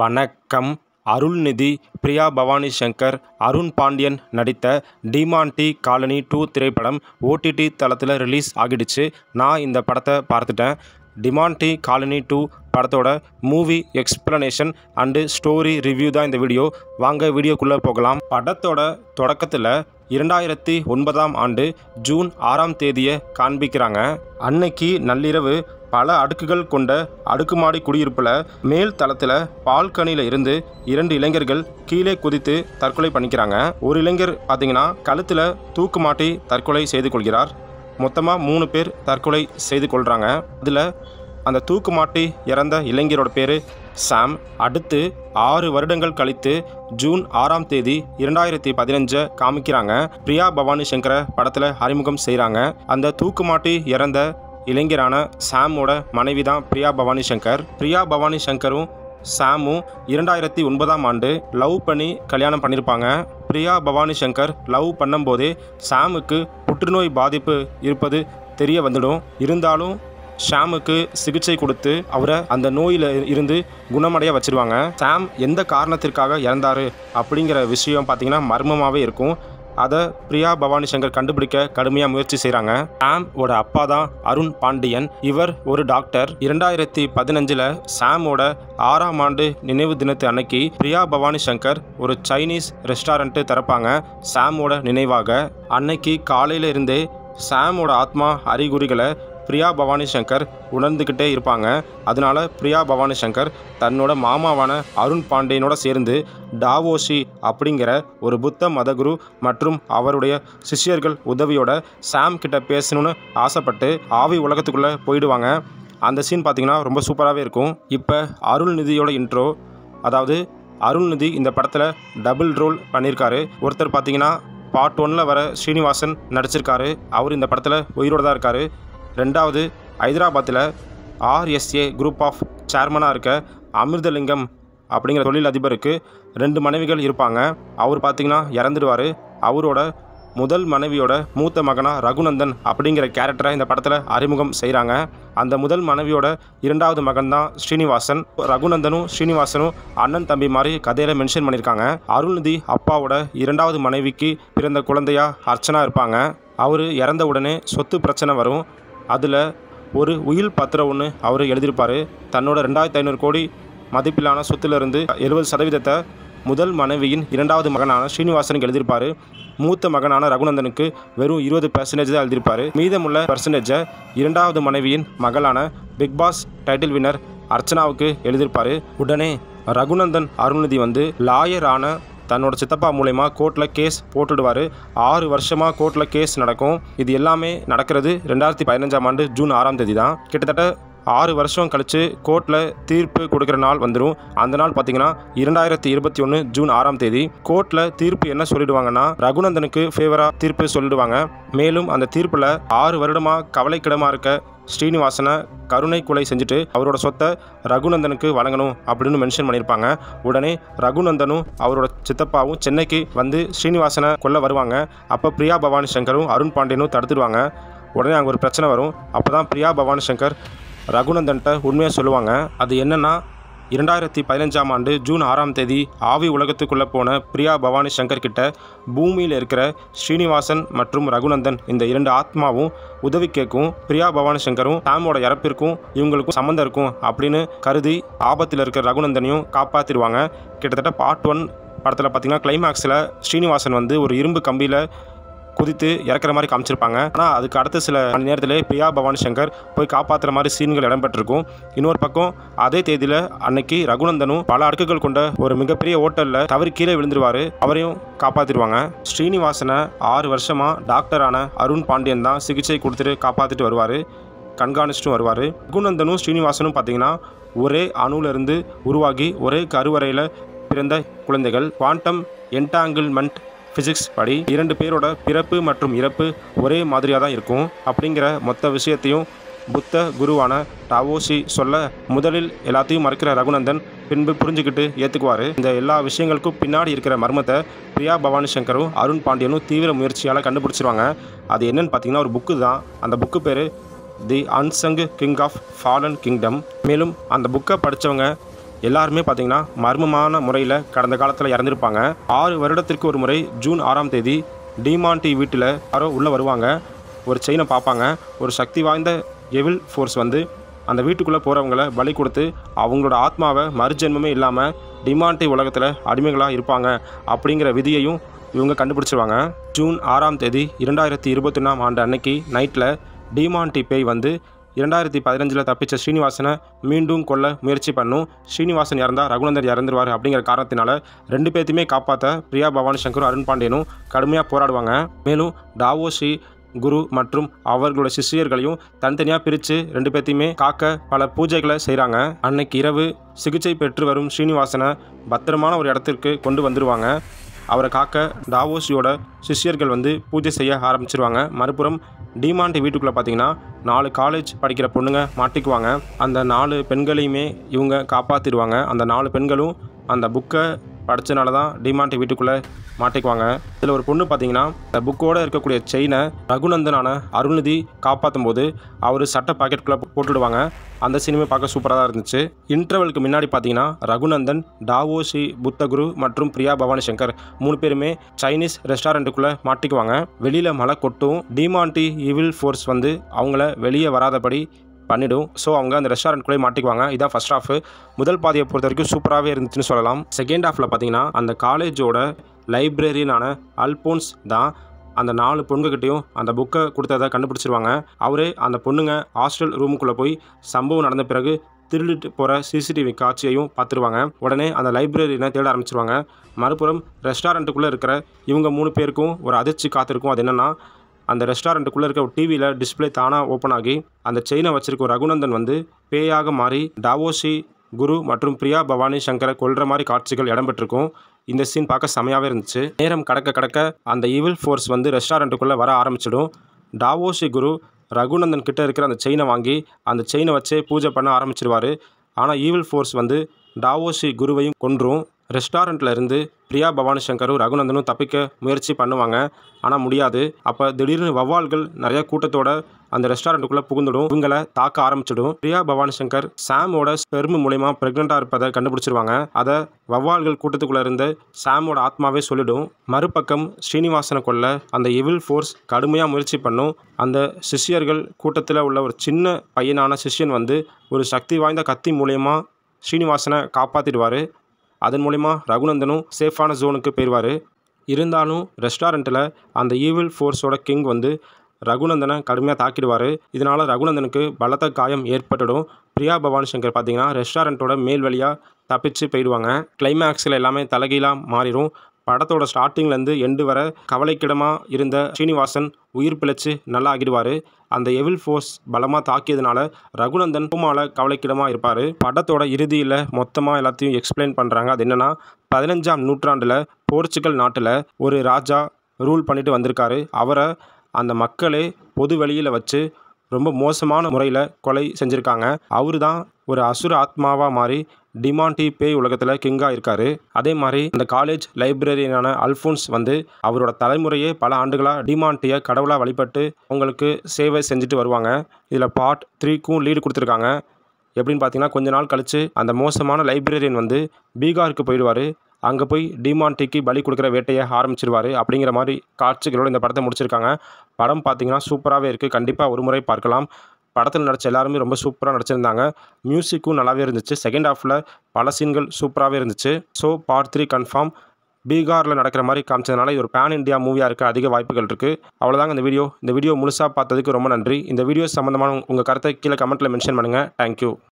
வணக்கம் அருள்நிதி பிரியா பவானி சங்கர் அருண் பாண்டியன் நடித்த Demonte colony two திரைப்படம் ஓடிடி தளத்தில் ரிலீஸ் ஆகிடுச்சு நான் இந்த படத்தை பார்த்துட்டேன் டிமான்டி காலனி டூ படத்தோட movie explanation and story review தான் இந்த வீடியோ வாங்க வீடியோக்குள்ளே போகலாம் படத்தோட தொடக்கத்தில் இரண்டாயிரத்தி ஒன்பதாம் ஆண்டு ஜூன் ஆறாம் தேதியை காண்பிக்கிறாங்க அன்னைக்கு நள்ளிரவு பல அடுக்குகள் கொண்ட அடுக்குமாடி குடியிருப்பில் மேல் தளத்தில் பால்கனியில் இருந்து இரண்டு இளைஞர்கள் கீழே குதித்து தற்கொலை பண்ணிக்கிறாங்க ஒரு இளைஞர் பார்த்தீங்கன்னா கழுத்தில் தூக்கு மாட்டி தற்கொலை செய்து கொள்கிறார் மொத்தமாக மூணு பேர் தற்கொலை செய்து கொள்கிறாங்க அதில் அந்த தூக்கு மாட்டி இறந்த இளைஞரோட பேர் சாம் அடுத்து ஆறு வருடங்கள் கழித்து ஜூன் ஆறாம் தேதி இரண்டாயிரத்தி பதினஞ்சை காமிக்கிறாங்க பிரியா பவானி சங்கரை படத்தில் அறிமுகம் செய்கிறாங்க அந்த தூக்குமாட்டி இறந்த இளைஞரான சாமோட மனைவி தான் பிரியா பவானி சங்கர் பிரியா பவானி சங்கரும் சாமும் இரண்டாயிரத்தி ஒன்பதாம் ஆண்டு லவ் பண்ணி கல்யாணம் பண்ணியிருப்பாங்க பிரியா பவானி சங்கர் லவ் பண்ணும்போதே சாமுக்கு புற்றுநோய் பாதிப்பு இருப்பது தெரிய வந்துடும் இருந்தாலும் ஷாமுக்கு சிகிச்சை கொடுத்து அவரை அந்த நோயில் இருந்து குணமடைய வச்சிருவாங்க சாம் எந்த காரணத்திற்காக இறந்தாரு அப்படிங்கிற விஷயம் பார்த்திங்கன்னா மர்மமாகவே இருக்கும் அதை பிரியா பவானி சங்கர் கண்டுபிடிக்க கடுமையாக முயற்சி செய்கிறாங்க சாம் ஓட அப்பா தான் அருண் பாண்டியன் இவர் ஒரு டாக்டர் இரண்டாயிரத்தி பதினஞ்சில் சாமோட ஆறாம் ஆண்டு நினைவு தினத்து அன்னைக்கு பிரியா பவானி சங்கர் ஒரு சைனீஸ் ரெஸ்டாரண்ட்டு திறப்பாங்க சாமோட நினைவாக அன்னைக்கு காலையில் இருந்தே சாமோட ஆத்மா அறிகுறிகளை பிரியா பவானி சங்கர் உணர்ந்துக்கிட்டே இருப்பாங்க அதனால் பிரியா பவானி சங்கர் தன்னோட மாமாவான அருண் பாண்டேனோட சேர்ந்து டாவோஷி அப்படிங்கிற ஒரு புத்த மதகுரு மற்றும் அவருடைய சிஷியர்கள் உதவியோட சாம் கிட்ட பேசணும்னு ஆசைப்பட்டு ஆவி உலகத்துக்குள்ளே போயிடுவாங்க அந்த சீன் பார்த்திங்கன்னா ரொம்ப சூப்பராகவே இருக்கும் இப்போ அருள்நிதியோட இன்ட்ரோ அதாவது நிதி இந்த படத்தில் டபுள் ரோல் பண்ணியிருக்காரு ஒருத்தர் பார்த்திங்கன்னா பார்ட் ஒன்னில் வர ஸ்ரீனிவாசன் நடிச்சிருக்காரு அவர் இந்த படத்தில் உயிரோடு தான் இருக்கார் ரெண்டாவது ஹைதராபாத்தில் ஆர்எஸ்ஏ குரூப் ஆஃப் சேர்மனாக இருக்க அமிர்தலிங்கம் அப்படிங்கிற தொழில் அதிபருக்கு ரெண்டு மனைவிகள் இருப்பாங்க அவர் பார்த்திங்கன்னா இறந்துடுவார் அவரோட முதல் மனைவியோட மூத்த மகனாக ரகுநந்தன் அப்படிங்கிற கேரக்டரை இந்த படத்தில் அறிமுகம் செய்கிறாங்க அந்த முதல் மனைவியோட இரண்டாவது மகன் தான் ஸ்ரீனிவாசன் ரகுநந்தனும் ஸ்ரீனிவாசனும் அண்ணன் தம்பி மாதிரி கதையில் மென்ஷன் பண்ணியிருக்காங்க அருள்நிதி அப்பாவோட இரண்டாவது மனைவிக்கு பிறந்த குழந்தையா அர்ச்சனா இருப்பாங்க அவர் இறந்த உடனே சொத்து பிரச்சனை வரும் அதில் ஒரு உயில் பத்திரம் ஒன்று அவர் எழுதியிருப்பார் தன்னோட ரெண்டாயிரத்தி ஐநூறு கோடி மதிப்பிலான சொத்துலேருந்து எழுபது சதவீதத்தை முதல் மனைவியின் இரண்டாவது மகனான ஸ்ரீனிவாசனுக்கு எழுதியிருப்பார் மூத்த மகனான ரகுநந்தனுக்கு வெறும் இருபது பர்சன்டேஜ் தான் எழுதியிருப்பார் மீதமுள்ள பர்சன்டேஜை இரண்டாவது மனைவியின் மகளான பிக் பாஸ் டைட்டில் வின்னர் அர்ச்சனாவுக்கு எழுதியிருப்பார் உடனே ரகுநந்தன் அருள்நிதி வந்து லாயரான தன்னோட சித்தப்பா மூலயமா கோர்ட்டில் கேஸ் போட்டுடுவார் ஆறு வருஷமாக கோர்ட்டில் கேஸ் நடக்கும் இது எல்லாமே நடக்கிறது ரெண்டாயிரத்தி பதினஞ்சாம் ஆண்டு ஜூன் ஆறாம் தேதி தான் கிட்டத்தட்ட ஆறு வருஷம் கழித்து கோர்ட்டில் தீர்ப்பு கொடுக்குற நாள் வந்துடும் அந்த நாள் பார்த்தீங்கன்னா இரண்டாயிரத்தி இருபத்தி ஒன்று ஜூன் ஆறாம் தேதி கோர்ட்டில் தீர்ப்பு என்ன சொல்லிடுவாங்கன்னா ரகுநந்தனுக்கு ஃபேவராக தீர்ப்பு சொல்லிடுவாங்க மேலும் அந்த தீர்ப்பில் ஆறு வருடமாக கவலைக்கிடமாக இருக்க ஸ்ரீனிவாசனை கருணை கொலை செஞ்சுட்டு அவரோட சொத்தை ரகுநந்தனுக்கு வழங்கணும் அப்படின்னு மென்ஷன் பண்ணியிருப்பாங்க உடனே ரகுநந்தனும் அவரோட சித்தப்பாவும் சென்னைக்கு வந்து ஸ்ரீனிவாசனை கொல்ல வருவாங்க அப்போ பிரியா பவானி சங்கரும் அருண் பாண்டியனும் தடுத்துடுவாங்க உடனே அங்கே ஒரு பிரச்சனை வரும் அப்போ தான் பிரியா பவானி சங்கர் ரகுநந்தன்ட்ட உண்மையாக சொல்லுவாங்க அது என்னென்னா இரண்டாயிரத்தி பதினஞ்சாம் ஆண்டு ஜூன் ஆறாம் தேதி ஆவி உலகத்துக்குள்ளே போன பிரியா பவானி சங்கர் கிட்ட பூமியில் இருக்கிற ஸ்ரீனிவாசன் மற்றும் ரகுநந்தன் இந்த இரண்டு ஆத்மாவும் உதவி கேட்கும் பிரியா பவானி சங்கரும் டேமோட இறப்பிற்கும் இவங்களுக்கும் சம்மந்தம் இருக்கும் அப்படின்னு கருதி ஆபத்தில் இருக்கிற ரகுநந்தனையும் காப்பாற்றிடுவாங்க கிட்டத்தட்ட பார்ட் ஒன் படத்தில் பார்த்திங்கன்னா கிளைமேக்ஸில் ஸ்ரீனிவாசன் வந்து ஒரு இரும்பு கம்பியில் குதித்து இறக்குற மாதிரி காமிச்சிருப்பாங்க ஆனால் அதுக்கு அடுத்த சில மணி நேரத்திலே பிரியா பவானி சங்கர் போய் காப்பாற்றுற மாதிரி சீன்கள் இடம்பெற்றிருக்கும் இன்னொரு பக்கம் அதே தேதியில் அன்னைக்கு ரகுநந்தனும் பல அடுக்குகள் கொண்ட ஒரு மிகப்பெரிய ஹோட்டலில் தவறி கீழே விழுந்துருவார் அவரையும் காப்பாற்றிடுவாங்க ஸ்ரீனிவாசனை ஆறு வருஷமாக டாக்டரான அருண் பாண்டியன் தான் சிகிச்சை கொடுத்துட்டு காப்பாற்றிட்டு வருவார் கண்காணிச்சிட்டும் வருவார் ரகுநந்தனும் ஸ்ரீனிவாசனும் பார்த்தீங்கன்னா ஒரே அணுவிலிருந்து உருவாகி ஒரே கருவறையில் பிறந்த குழந்தைகள் குவாண்டம் என்டாங்கிள்மெண்ட் ஃபிசிக்ஸ் படி இரண்டு பேரோட பிறப்பு மற்றும் இறப்பு ஒரே மாதிரியாக தான் இருக்கும் அப்படிங்கிற மொத்த விஷயத்தையும் புத்த குருவான டாவோசி சொல்ல முதலில் எல்லாத்தையும் மறுக்கிற ரகுநந்தன் பின்பு புரிஞ்சுக்கிட்டு ஏற்றுக்குவார் இந்த எல்லா விஷயங்களுக்கும் பின்னாடி இருக்கிற மர்மத்தை பிரியா பவானி சங்கரும் அருண் பாண்டியனும் தீவிர முயற்சியால் கண்டுபிடிச்சிருவாங்க அது என்னன்னு பார்த்தீங்கன்னா ஒரு புக்கு தான் அந்த புக்கு பேர் the unsung king of fallen kingdom மேலும் அந்த புக்கை படித்தவங்க எல்லாருமே பார்த்தீங்கன்னா மர்மமான முறையில் கடந்த காலத்தில் இறந்துருப்பாங்க ஆறு வருடத்திற்கு ஒரு முறை ஜூன் ஆறாம் தேதி டிமான்டி வீட்டில் யாரோ உள்ளே வருவாங்க ஒரு செயினை பார்ப்பாங்க ஒரு சக்தி வாய்ந்த எவில் ஃபோர்ஸ் வந்து அந்த வீட்டுக்குள்ளே போகிறவங்கள பலி கொடுத்து அவங்களோட ஆத்மாவை மறுஜென்மமே இல்லாமல் டிமாண்டி உலகத்தில் அடிமைகளாக இருப்பாங்க அப்படிங்கிற விதியையும் இவங்க கண்டுபிடிச்சிருவாங்க ஜூன் ஆறாம் தேதி இரண்டாயிரத்தி இருபத்தொன்னாம் ஆண்டு அன்னைக்கு நைட்டில் டிமாண்டி பேய் வந்து இரண்டாயிரத்தி பதினஞ்சில் தப்பிச்ச ஸ்ரீனிவாசனை மீண்டும் கொல்ல முயற்சி பண்ணும் ஸ்ரீனிவாசன் இறந்தால் ரகுநந்தர் இறந்துருவார் அப்படிங்கிற காரணத்தினால ரெண்டு பேர்த்தையுமே காப்பாற்ற பிரியா பவானி சங்கர் அருண் பாண்டியனும் கடுமையாக போராடுவாங்க மேலும் டாவோ ஸ்ரீ குரு மற்றும் அவர்களோட சிஷியர்களையும் தனித்தனியாக பிரித்து ரெண்டு பேர்த்தையுமே காக்க பல பூஜைகளை செய்கிறாங்க அன்னைக்கு இரவு சிகிச்சை பெற்று வரும் ஸ்ரீனிவாசனை பத்திரமான ஒரு இடத்திற்கு கொண்டு வந்துடுவாங்க அவரை காக்க டாவோஸியோட சிஷ்யர்கள் வந்து பூஜை செய்ய ஆரம்பிச்சிருவாங்க மறுபுறம் டிமாண்ட் வீட்டுக்குள்ளே பார்த்தீங்கன்னா நாலு காலேஜ் படிக்கிற பொண்ணுங்க மாட்டிக்குவாங்க அந்த நாலு பெண்களையுமே இவங்க காப்பாற்றிடுவாங்க அந்த நாலு பெண்களும் அந்த புக்கை படித்தனால தான் டிமாண்ட் வீட்டுக்குள்ளே மாட்டிக்குவாங்க இதில் ஒரு பொண்ணு பார்த்தீங்கன்னா இந்த புக்கோடு இருக்கக்கூடிய செயினை ரகுநந்தனான அருள்நிதி காப்பாற்றும் போது அவர் சட்ட பாக்கெட்டுக்குள்ளே போட்டுடுவாங்க அந்த சினிமா பார்க்க சூப்பராக தான் இருந்துச்சு இன்டர்வலுக்கு முன்னாடி பார்த்தீங்கன்னா ரகுநந்தன் டாவோசி புத்தகுரு மற்றும் பிரியா பவானி சங்கர் மூணு பேருமே சைனீஸ் ரெஸ்டாரண்ட்டுக்குள்ளே மாட்டிக்குவாங்க வெளியில் மழை கொட்டும் டிமாண்டி ஈவில் ஃபோர்ஸ் வந்து அவங்கள வெளியே வராதபடி பண்ணிவிடும் ஸோ அவங்க அந்த கூட மாட்டிக்குவாங்க இதான் ஃபஸ்ட் ஆஃப் முதல் பாதையை பொறுத்த வரைக்கும் சூப்பராகவே இருந்துச்சுன்னு சொல்லலாம் செகண்ட் ஹாஃபில் பார்த்தீங்கன்னா அந்த காலேஜோட லைப்ரரியனான அல்போன்ஸ் தான் அந்த நாலு பொண்ணுகிட்டையும் அந்த புக்கை கொடுத்ததை கண்டுபிடிச்சிருவாங்க அவரே அந்த பொண்ணுங்க ஹாஸ்டல் ரூமுக்குள்ளே போய் சம்பவம் நடந்த பிறகு திருடிட்டு போகிற சிசிடிவி காட்சியையும் பார்த்துருவாங்க உடனே அந்த லைப்ரரினை தேட ஆரம்பிச்சிருவாங்க மறுபுறம் ரெஸ்டாரண்ட்டுக்குள்ளே இருக்கிற இவங்க மூணு பேருக்கும் ஒரு அதிர்ச்சி காத்திருக்கும் அது என்னென்னா அந்த ரெஸ்டாரண்ட்டுக்குள்ளே இருக்க டிவியில் டிஸ்பிளே தானாக ஓப்பன் ஆகி அந்த செயினை வச்சிருக்க ரகுநந்தன் வந்து பேயாக மாறி டாவோசி குரு மற்றும் பிரியா பவானி சங்கரை கொல்ற மாதிரி காட்சிகள் இடம்பெற்றிருக்கும் இந்த சீன் பார்க்க செமையாகவே இருந்துச்சு நேரம் கடக்க கடக்க அந்த ஈவில் ஃபோர்ஸ் வந்து ரெஸ்டாரண்ட்டுக்குள்ளே வர ஆரம்பிச்சிடும் டாவோசி குரு ரகுநந்தன் கிட்ட இருக்கிற அந்த செயினை வாங்கி அந்த செயினை வச்சே பூஜை பண்ண ஆரம்பிச்சிருவார் ஆனால் ஈவில் ஃபோர்ஸ் வந்து டாவோசி குருவையும் கொன்றும் ரெஸ்டாரண்ட்டில் இருந்து பிரியா பவானி சங்கரும் ரகுநந்தனும் தப்பிக்க முயற்சி பண்ணுவாங்க ஆனால் முடியாது அப்போ திடீர்னு வவ்வால்கள் நிறைய கூட்டத்தோட அந்த ரெஸ்டாரண்ட்டுக்குள்ளே புகுந்துடும் இவங்களை தாக்க ஆரம்பிச்சிடும் பிரியா பவானி சங்கர் சாமோட பெருமை மூலயமா ப்ரெக்னெண்ட்டாக இருப்பதை கண்டுபிடிச்சிருவாங்க அதை வவ்வால்கள் கூட்டத்துக்குள்ளே இருந்து சாமோட ஆத்மாவே சொல்லிடும் மறுபக்கம் ஸ்ரீனிவாசனை கொள்ள அந்த எவில் ஃபோர்ஸ் கடுமையாக முயற்சி பண்ணும் அந்த சிஷியர்கள் கூட்டத்தில் உள்ள ஒரு சின்ன பையனான சிஷியன் வந்து ஒரு சக்தி வாய்ந்த கத்தி மூலயமா ஸ்ரீனிவாசனை காப்பாற்றிடுவார் அதன் மூலிமா ரகுநந்தனும் சேஃபான ஜோனுக்கு போயிடுவார் இருந்தாலும் ரெஸ்டாரண்ட்டில் அந்த ஈவில் ஃபோர்ஸோட கிங் வந்து ரகுநந்தனை கடுமையாக தாக்கிடுவார் இதனால் ரகுநந்தனுக்கு பலத்த காயம் ஏற்பட்டுடும் பிரியா பவானி சங்கர் பார்த்தீங்கன்னா ரெஸ்டாரண்ட்டோட மேல் வழியாக தப்பிச்சு போயிடுவாங்க கிளைமேக்ஸில் எல்லாமே தலைகீழாக மாறிடும் படத்தோட ஸ்டார்டிங்லேருந்து எண்டு வர கவலைக்கிடமாக இருந்த ஸ்ரீனிவாசன் உயிர் பிழைச்சி நல்லா ஆகிடுவார் அந்த எவில் ஃபோர்ஸ் பலமாக தாக்கியதுனால ரகுநந்தன் பூமாவில் கவலைக்கிடமாக இருப்பார் படத்தோட இறுதியில் மொத்தமாக எல்லாத்தையும் எக்ஸ்பிளைன் பண்ணுறாங்க அது என்னென்னா பதினஞ்சாம் நூற்றாண்டில் போர்ச்சுகல் நாட்டில் ஒரு ராஜா ரூல் பண்ணிட்டு வந்திருக்காரு அவரை அந்த மக்களே பொது வழியில் வச்சு ரொம்ப மோசமான முறையில் கொலை செஞ்சுருக்காங்க அவர் தான் ஒரு அசுர ஆத்மாவாக மாறி டிமாண்டி பேய் உலகத்தில் கிங்காக இருக்கார் அதே மாதிரி அந்த காலேஜ் லைப்ரரியனான அல்ஃபோன்ஸ் வந்து அவரோட தலைமுறையே பல ஆண்டுகளாக டிமாண்டியை கடவுளாக வழிபட்டு அவங்களுக்கு சேவை செஞ்சுட்டு வருவாங்க இதில் பார்ட் த்ரீக்கும் லீடு கொடுத்துருக்காங்க எப்படின்னு பார்த்தீங்கன்னா கொஞ்ச நாள் கழித்து அந்த மோசமான லைப்ரரியன் வந்து பீகாருக்கு போயிடுவார் அங்கே போய் டிமாண்டிக்கு பலி கொடுக்குற வேட்டையை ஆரம்பிச்சிருவார் அப்படிங்கிற மாதிரி காட்சிகளோடு இந்த படத்தை முடிச்சிருக்காங்க படம் பார்த்தீங்கன்னா சூப்பராகவே இருக்குது கண்டிப்பாக ஒரு முறை பார்க்கலாம் படத்தில் நடித்த எல்லாருமே ரொம்ப சூப்பராக நடிச்சிருந்தாங்க மியூசிக்கும் நல்லாவே இருந்துச்சு செகண்ட் ஹாஃபில் பல சீன்கள் சூப்பராகவே இருந்துச்சு ஸோ பார்ட் த்ரீ கன்ஃபார்ம் பீகாரில் நடக்கிற மாதிரி காமிச்சதுனால இது ஒரு பேன் இண்டியா மூவியாக இருக்க அதிக வாய்ப்புகள் இருக்குது அவ்வளோதாங்க இந்த வீடியோ இந்த வீடியோ முழுசாக பார்த்ததுக்கு ரொம்ப நன்றி இந்த வீடியோ சம்மந்தமான உங்கள் கருத்தை கீழே கமெண்ட்டில் மென்ஷன் பண்ணுங்கள் தேங்க்யூ